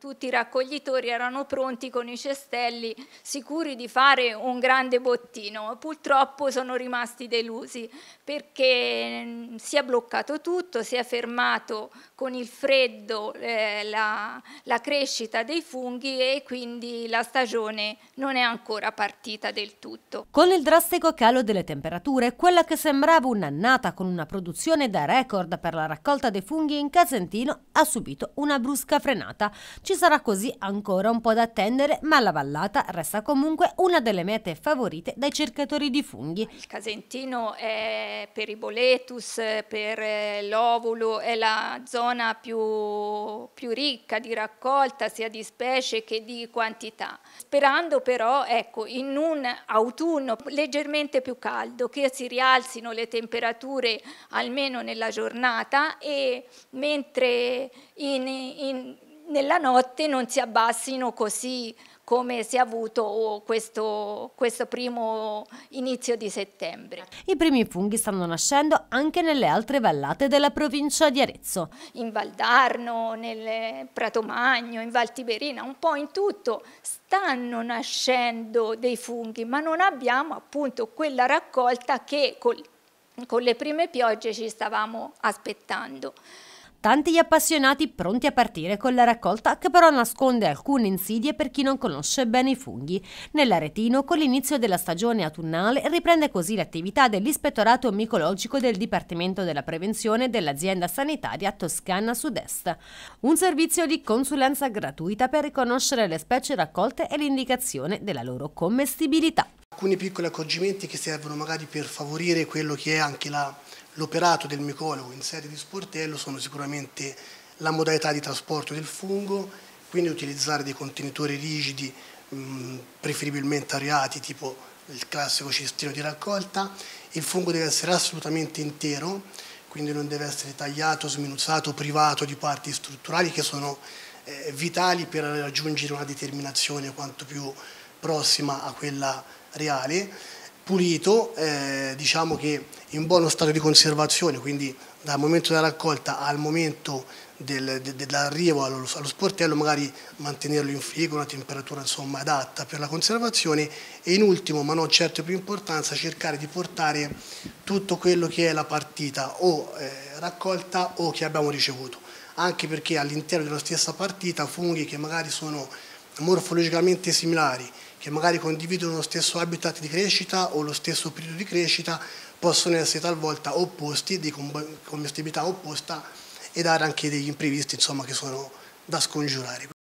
tutti i raccoglitori erano pronti con i cestelli, sicuri di fare un grande bottino. Purtroppo sono rimasti delusi perché mm, si è bloccato tutto, si è fermato con il freddo eh, la, la crescita dei funghi e quindi la stagione non è ancora partita del tutto. Con il drastico calo delle temperature, quella che sembrava un'annata con una produzione da record per la raccolta dei funghi in Casentino ha subito una brusca frenata. Ci sarà così ancora un po' da attendere, ma la vallata resta comunque una delle mete favorite dai cercatori di funghi. Il Casentino è per i boletus, per eh, l'ovulo, è la zona più, più ricca di raccolta sia di specie che di quantità. Sperando però ecco, in un autunno leggermente più caldo che si rialzino le temperature almeno nella giornata e mentre in, in nella notte non si abbassino così come si è avuto oh, questo, questo, primo inizio di settembre. I primi funghi stanno nascendo anche nelle altre vallate della provincia di Arezzo. In Valdarno, nel Pratomagno, in Val Tiberina, un po' in tutto stanno nascendo dei funghi, ma non abbiamo appunto quella raccolta che col, con le prime piogge ci stavamo aspettando. Tanti gli appassionati pronti a partire con la raccolta che però nasconde alcune insidie per chi non conosce bene i funghi. Nell'Aretino con l'inizio della stagione autunnale riprende così l'attività dell'ispettorato micologico del Dipartimento della Prevenzione dell'azienda sanitaria Toscana Sud-Est. Un servizio di consulenza gratuita per riconoscere le specie raccolte e l'indicazione della loro commestibilità. Alcuni piccoli accorgimenti che servono magari per favorire quello che è anche la l'operato del micologo in sede di sportello sono sicuramente la modalità di trasporto del fungo, quindi utilizzare dei contenitori rigidi, mm, preferibilmente areati, tipo il classico cestino di raccolta. Il fungo deve essere assolutamente intero, quindi non deve essere tagliato, sminuzzato, privato di parti strutturali che sono eh, vitali per raggiungere una determinazione quanto più prossima a quella reale pulito, eh, diciamo che in buono stato di conservazione, quindi dal momento della raccolta al momento del, de, dell'arrivo allo, allo, sportello, magari mantenerlo in frigo, una temperatura insomma, adatta per la conservazione e in ultimo, ma non certo più importanza, cercare di portare tutto quello che è la partita o eh, raccolta o che abbiamo ricevuto, anche perché all'interno della stessa partita funghi che magari sono morfologicamente similari che magari condividono lo stesso habitat di crescita o lo stesso periodo di crescita possono essere talvolta opposti, di commestibilità opposta e dare anche degli imprevisti insomma, che sono da scongiurare.